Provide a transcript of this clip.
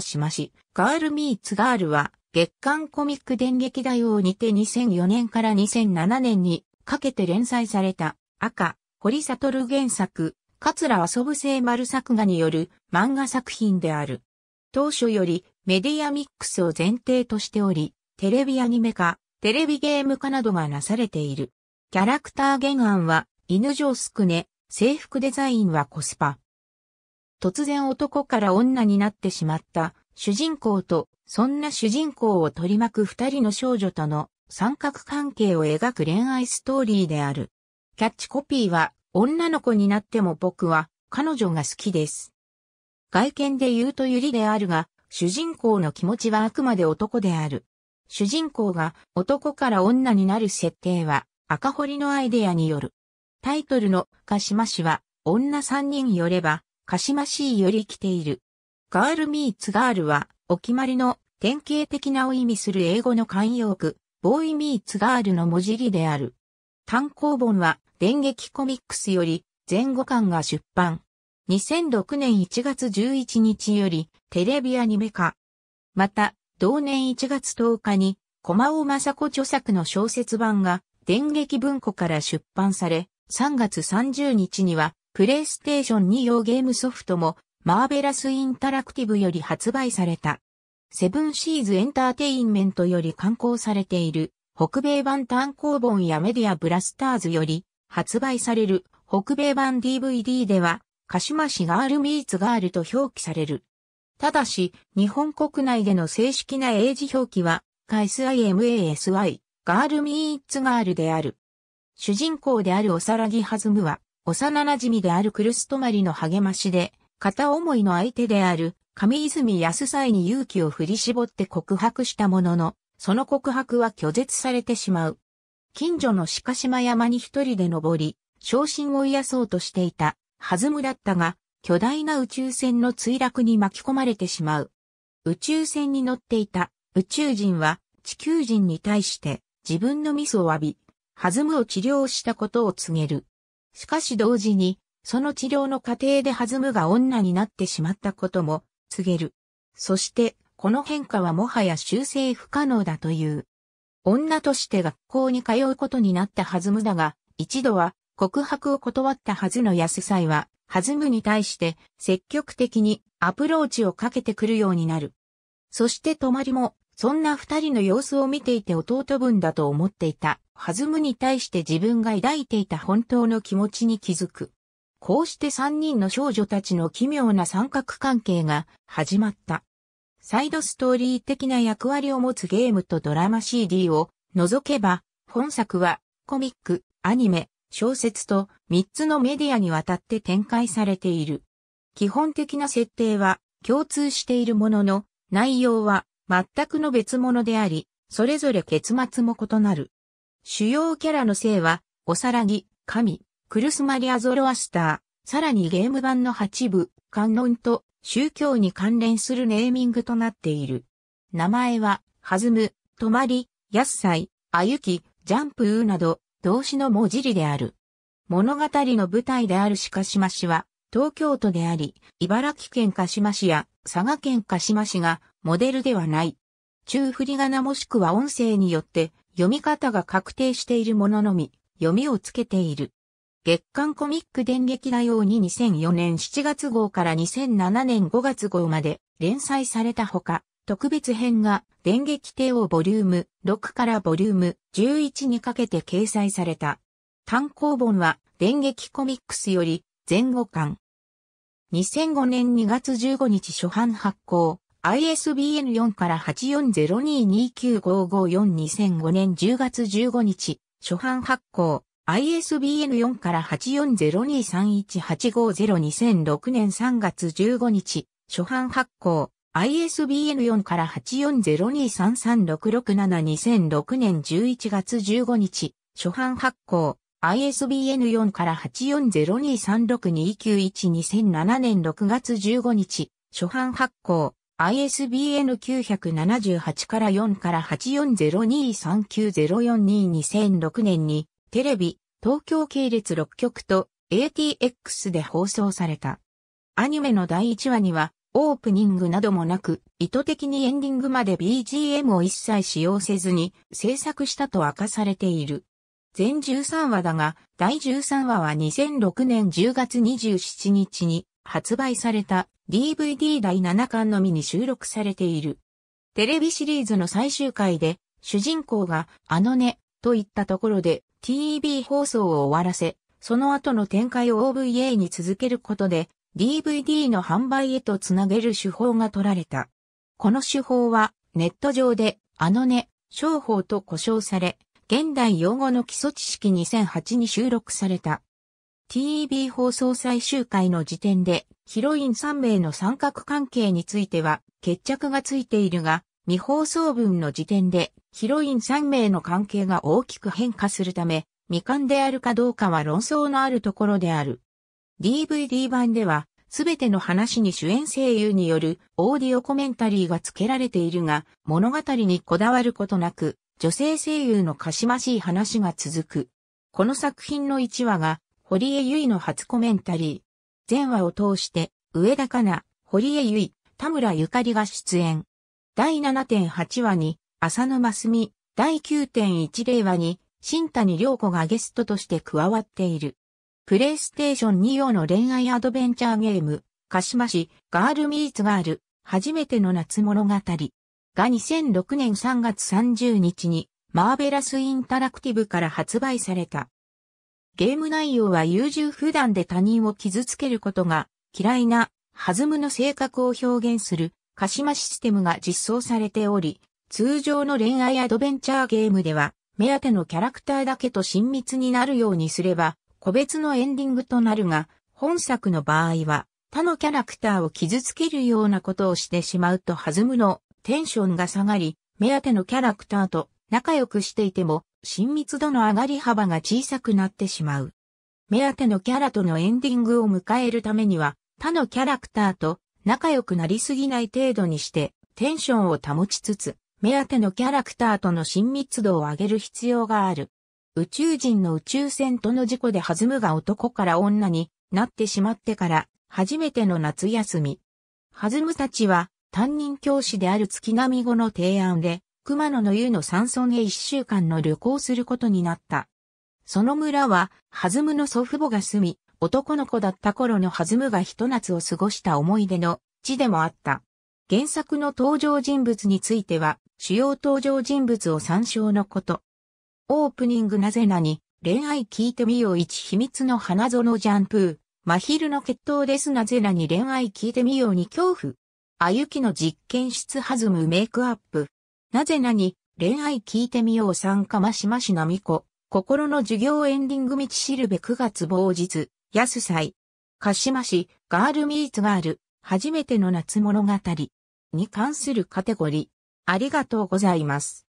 しまし、ガールミーツガールは、月刊コミック電撃大王にて2004年から2007年にかけて連載された赤、堀悟原作、桂遊ぶ星丸作画による漫画作品である。当初よりメディアミックスを前提としており、テレビアニメ化、テレビゲーム化などがなされている。キャラクター原案は、犬城すくね、制服デザインはコスパ。突然男から女になってしまった主人公と、そんな主人公を取り巻く二人の少女との三角関係を描く恋愛ストーリーである。キャッチコピーは、女の子になっても僕は彼女が好きです。外見で言うとゆりであるが、主人公の気持ちはあくまで男である。主人公が男から女になる設定は赤堀のアイデアによる。タイトルの鹿島氏は女三人よればかしましいより来ている。ガールミーツガールは、お決まりの典型的なを意味する英語の慣用句、ボーイミーツガールの文字りである。単行本は、電撃コミックスより、前後巻が出版。2006年1月11日より、テレビアニメ化。また、同年1月10日に、駒尾雅子著作の小説版が、電撃文庫から出版され、3月30日には、プレイステーション2用ゲームソフトも、マーベラスインタラクティブより発売された。セブンシーズエンターテインメントより刊行されている、北米版単行本やメディアブラスターズより、発売される、北米版 DVD では、鹿島市ガールミーツガールと表記される。ただし、日本国内での正式な英字表記は、KSIMASY、ガールミーツガールである。主人公であるおさらぎはずむは、幼馴染であるクルストマリの励ましで、片思いの相手である上泉康才に勇気を振り絞って告白したものの、その告白は拒絶されてしまう。近所の鹿島山に一人で登り、昇進を癒そうとしていた、はずむだったが、巨大な宇宙船の墜落に巻き込まれてしまう。宇宙船に乗っていた宇宙人は地球人に対して自分のミスを浴び、はずむを治療したことを告げる。しかし同時に、その治療の過程で弾むが女になってしまったことも告げる。そして、この変化はもはや修正不可能だという。女として学校に通うことになった弾むだが、一度は告白を断ったはずの安妻は、弾むに対して積極的にアプローチをかけてくるようになる。そして泊まりもそんな二人の様子を見ていて弟分だと思っていた、はずむに対して自分が抱いていた本当の気持ちに気づく。こうして三人の少女たちの奇妙な三角関係が始まった。サイドストーリー的な役割を持つゲームとドラマ CD を除けば、本作はコミック、アニメ、小説と三つのメディアにわたって展開されている。基本的な設定は共通しているものの、内容は全くの別物であり、それぞれ結末も異なる。主要キャラの性は、おさらぎ、神、クルスマリア・ゾロアスター、さらにゲーム版の8部、観音と宗教に関連するネーミングとなっている。名前は、はずむ、とまり、やっさい、あゆき、ジャンプーなど、動詞の文字りである。物語の舞台である鹿島市は、東京都であり、茨城県鹿島市や佐賀県鹿島市がモデルではない。中振り仮名もしくは音声によって読み方が確定しているもののみ、読みをつけている。月刊コミック電撃ように2004年7月号から2007年5月号まで連載されたほか、特別編が電撃帝王ボリューム6からボリューム11にかけて掲載された。単行本は電撃コミックスより前後巻、2005年2月15日初版発行、ISBN 4から840229554005 2年10月15日、初版発行、ISBN 4から840231850206 0年3月15日、初版発行、ISBN 4から840233667006 2年11月15日、初版発行、ISBN4 から8402362912007年6月15日、初版発行、ISBN978 から4から8402390422006年に、テレビ、東京系列6局と ATX で放送された。アニメの第1話には、オープニングなどもなく、意図的にエンディングまで BGM を一切使用せずに制作したと明かされている。全13話だが、第13話は2006年10月27日に発売された DVD 第7巻のみに収録されている。テレビシリーズの最終回で、主人公が、あのね、といったところで TV 放送を終わらせ、その後の展開を OVA に続けることで、DVD の販売へとつなげる手法が取られた。この手法は、ネット上で、あのね、商法と呼称され、現代用語の基礎知識2008に収録された。TEB 放送最終回の時点で、ヒロイン3名の三角関係については、決着がついているが、未放送分の時点で、ヒロイン3名の関係が大きく変化するため、未完であるかどうかは論争のあるところである。DVD 版では、すべての話に主演声優によるオーディオコメンタリーが付けられているが、物語にこだわることなく、女性声優のかしましい話が続く。この作品の1話が、堀江由衣の初コメンタリー。前話を通して、上田かな、堀江由衣、田村ゆかりが出演。第7.8話に、浅野真澄、第9.10話に、新谷良子がゲストとして加わっている。プレイステーション2用の恋愛アドベンチャーゲーム、鹿島市、ガールミーツガール、初めての夏物語。が2006年3月30日にマーベラスインタラクティブから発売された。ゲーム内容は優柔不断で他人を傷つけることが嫌いな弾むの性格を表現する鹿島システムが実装されており、通常の恋愛アドベンチャーゲームでは目当てのキャラクターだけと親密になるようにすれば個別のエンディングとなるが、本作の場合は他のキャラクターを傷つけるようなことをしてしまうと弾むのテンションが下がり、目当てのキャラクターと仲良くしていても、親密度の上がり幅が小さくなってしまう。目当てのキャラとのエンディングを迎えるためには、他のキャラクターと仲良くなりすぎない程度にして、テンションを保ちつつ、目当てのキャラクターとの親密度を上げる必要がある。宇宙人の宇宙船との事故で弾むが男から女になってしまってから、初めての夏休み。弾むたちは、担任教師である月み語の提案で、熊野の湯の山村へ一週間の旅行することになった。その村は、はずむの祖父母が住み、男の子だった頃のはずむが一夏を過ごした思い出の地でもあった。原作の登場人物については、主要登場人物を参照のこと。オープニングなぜなに、恋愛聞いてみよう1秘密の花園ジャンプー、真昼の決闘ですなぜなに恋愛聞いてみように恐怖、あゆきの実験室弾むメイクアップ。なぜなに、恋愛聞いてみよう参加ましましなみこ。心の授業エンディング道しるべ9月某日、安祭。鹿島市、ガールミーツガール、初めての夏物語。に関するカテゴリー。ありがとうございます。